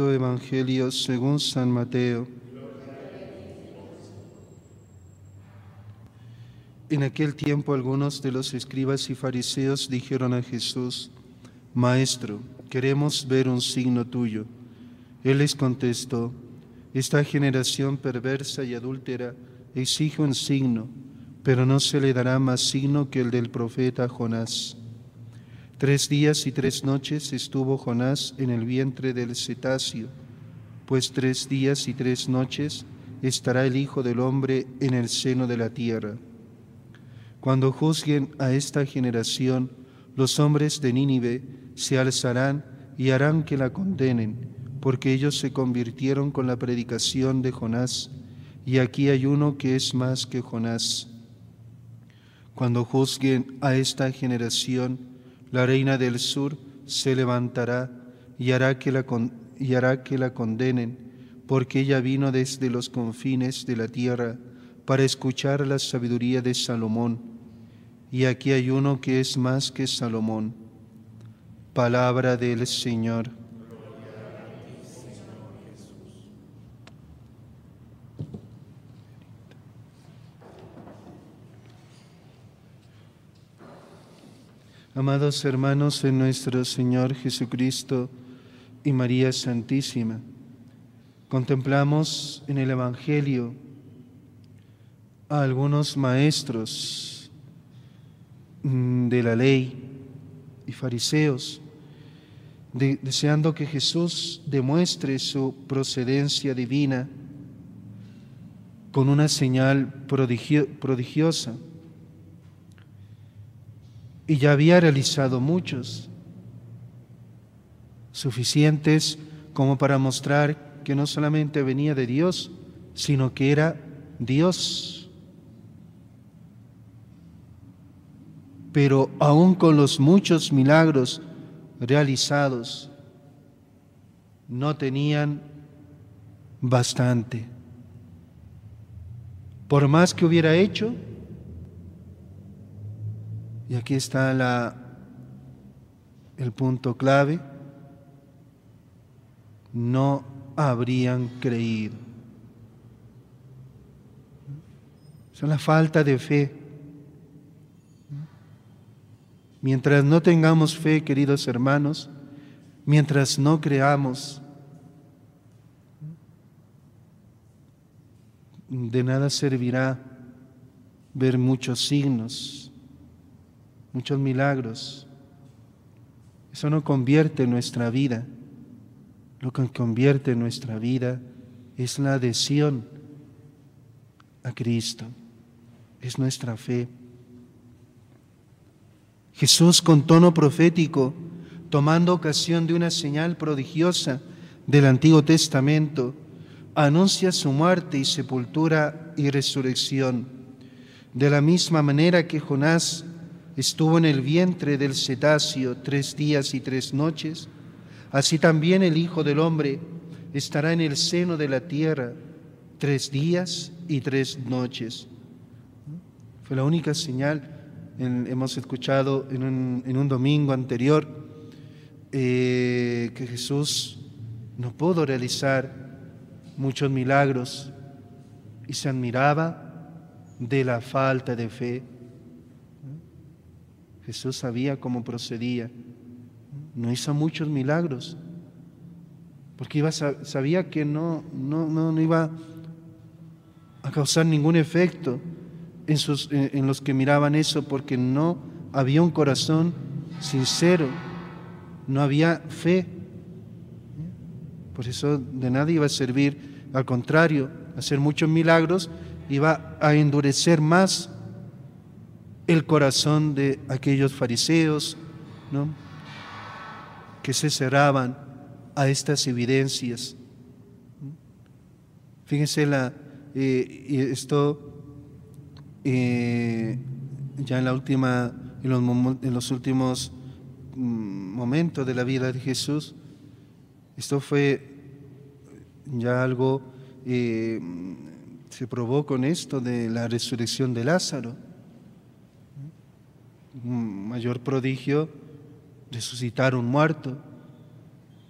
Evangelio según San Mateo. En aquel tiempo algunos de los escribas y fariseos dijeron a Jesús, Maestro, queremos ver un signo tuyo. Él les contestó, Esta generación perversa y adúltera exige un signo, pero no se le dará más signo que el del profeta Jonás Tres días y tres noches estuvo Jonás en el vientre del cetáceo, pues tres días y tres noches estará el Hijo del Hombre en el seno de la tierra. Cuando juzguen a esta generación, los hombres de Nínive se alzarán y harán que la condenen, porque ellos se convirtieron con la predicación de Jonás, y aquí hay uno que es más que Jonás. Cuando juzguen a esta generación, la reina del sur se levantará y hará que la, y hará que la condenen, porque ella vino desde los confines de la tierra para escuchar la sabiduría de Salomón. Y aquí hay uno que es más que Salomón. Palabra del Señor. Amados hermanos en nuestro Señor Jesucristo y María Santísima, contemplamos en el Evangelio a algunos maestros mm, de la ley y fariseos, deseando que Jesús demuestre su procedencia divina con una señal prodigiosa y ya había realizado muchos, suficientes como para mostrar que no solamente venía de Dios, sino que era Dios. Pero aún con los muchos milagros realizados, no tenían bastante. Por más que hubiera hecho, y aquí está la, el punto clave. No habrían creído. es la falta de fe. Mientras no tengamos fe, queridos hermanos, mientras no creamos, de nada servirá ver muchos signos, muchos milagros. Eso no convierte nuestra vida. Lo que convierte nuestra vida es la adhesión a Cristo, es nuestra fe. Jesús con tono profético, tomando ocasión de una señal prodigiosa del Antiguo Testamento, anuncia su muerte y sepultura y resurrección. De la misma manera que Jonás estuvo en el vientre del cetáceo tres días y tres noches, así también el Hijo del Hombre estará en el seno de la tierra tres días y tres noches. Fue la única señal, hemos escuchado en un, domingo anterior, eh, que Jesús no pudo realizar muchos milagros y se admiraba de la falta de fe Jesús sabía cómo procedía. No hizo muchos milagros, porque iba, sabía que no, no, iba a causar ningún efecto en, sus, en los que miraban eso, porque no había un corazón sincero, no había fe. Por eso de nadie iba a servir, al contrario, hacer muchos milagros iba a endurecer más el corazón de aquellos fariseos, que se cerraban a estas evidencias. Fíjense la, eh, esto eh, ya en la última, en los, últimos mm, momentos de la vida de Jesús, esto fue ya algo eh, se probó con esto de la resurrección de Lázaro mayor prodigio, resucitar un muerto.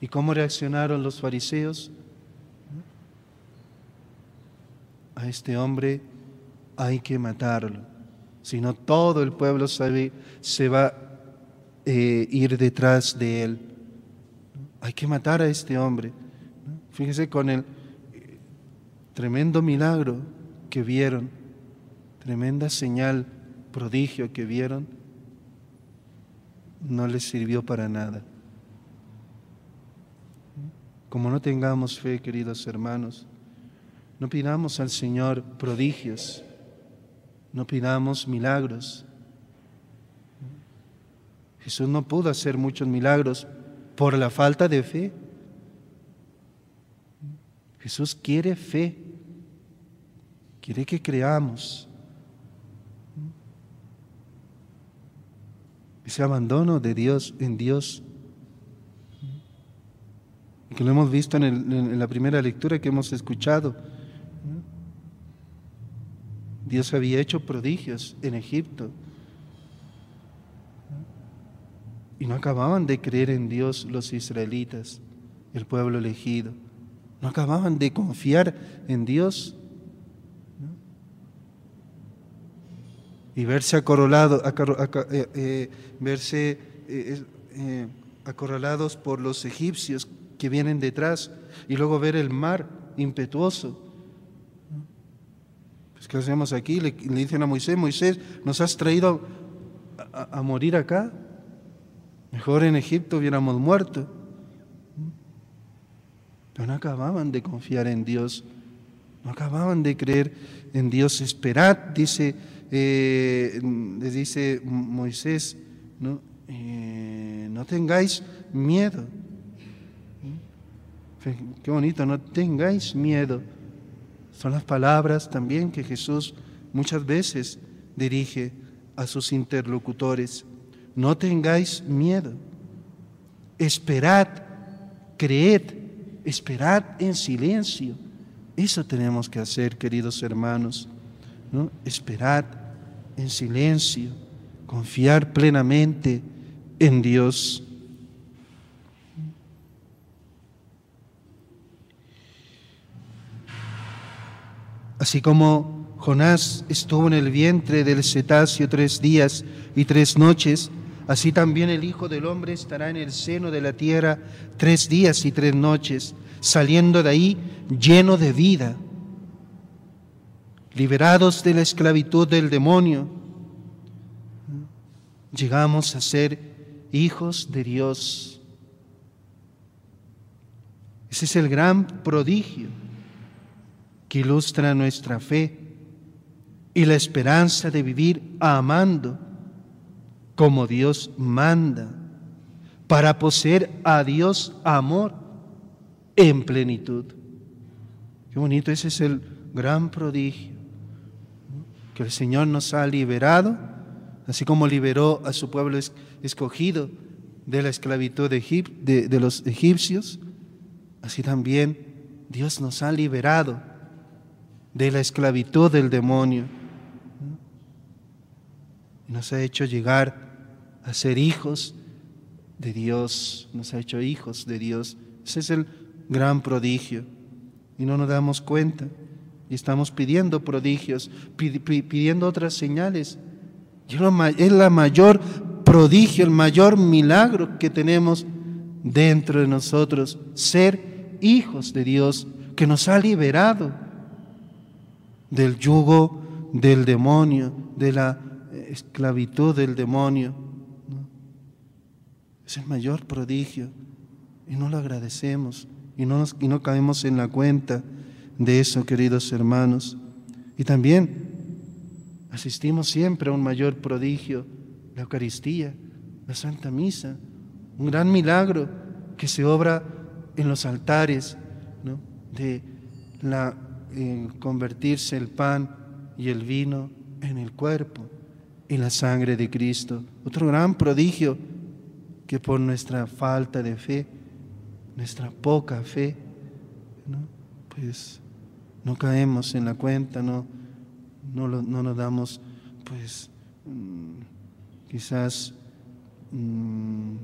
¿Y cómo reaccionaron los fariseos? A este hombre hay que matarlo, si no todo el pueblo se va a eh, ir detrás de él. Hay que matar a este hombre. Fíjese con el eh, tremendo milagro que vieron, tremenda señal, prodigio que vieron no les sirvió para nada. Como no tengamos fe, queridos hermanos, no pidamos al Señor prodigios, no pidamos milagros. Jesús no pudo hacer muchos milagros por la falta de fe. Jesús quiere fe, quiere que creamos ese abandono de Dios en Dios, que lo hemos visto en, en la primera lectura que hemos escuchado. Dios había hecho prodigios en Egipto y no acababan de creer en Dios los israelitas, el pueblo elegido. No acababan de confiar en Dios y verse acorralado, eh, eh, verse eh, acorralados por los egipcios que vienen detrás y luego ver el mar impetuoso. Pues, ¿Qué hacemos aquí? Le, dicen a Moisés, Moisés, ¿nos has traído a, morir acá? Mejor en Egipto hubiéramos muerto. Pero no acababan de confiar en Dios, no acababan de creer en Dios. Esperad, dice eh, les dice Moisés, no, eh, no tengáis miedo. ¿Mm? Qué bonito, no tengáis miedo. Son las palabras también que Jesús muchas veces dirige a sus interlocutores. No tengáis miedo. Esperad, creed, esperad en silencio. Eso tenemos que hacer, queridos hermanos. ¿no? Esperad en silencio, confiar plenamente en Dios. Así como Jonás estuvo en el vientre del cetáceo tres días y tres noches, así también el Hijo del Hombre estará en el seno de la tierra tres días y tres noches, saliendo de ahí lleno de vida liberados de la esclavitud del demonio, llegamos a ser hijos de Dios. Ese es el gran prodigio que ilustra nuestra fe y la esperanza de vivir amando como Dios manda, para poseer a Dios amor en plenitud. Qué bonito, ese es el gran prodigio que el Señor nos ha liberado, así como liberó a su pueblo escogido de la esclavitud de, de, de los egipcios, así también Dios nos ha liberado de la esclavitud del demonio nos ha hecho llegar a ser hijos de Dios, nos ha hecho hijos de Dios. Ese es el gran prodigio y no nos damos cuenta estamos pidiendo prodigios, pidiendo otras señales. Es la mayor prodigio, el mayor milagro que tenemos dentro de nosotros, ser hijos de Dios, que nos ha liberado del yugo del demonio, de la eh, esclavitud del demonio. Es el mayor prodigio y no lo agradecemos y no, y no caemos en la cuenta de eso, queridos hermanos. Y también asistimos siempre a un mayor prodigio, la Eucaristía, la Santa Misa, un gran milagro que se obra en los altares ¿no? de la, eh, convertirse el pan y el vino en el cuerpo y la sangre de Cristo. Otro gran prodigio que por nuestra falta de fe, nuestra poca fe, ¿no? pues no caemos en la cuenta, no, no, nos damos, pues mm, quizás mm,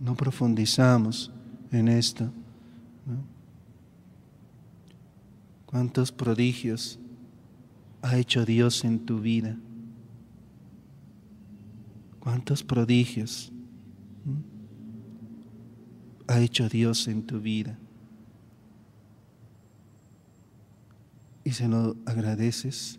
no profundizamos en esto. ¿Cuántos prodigios ha hecho Dios en tu vida? ¿Cuántos prodigios mm, ha hecho Dios en tu vida? y se lo agradeces,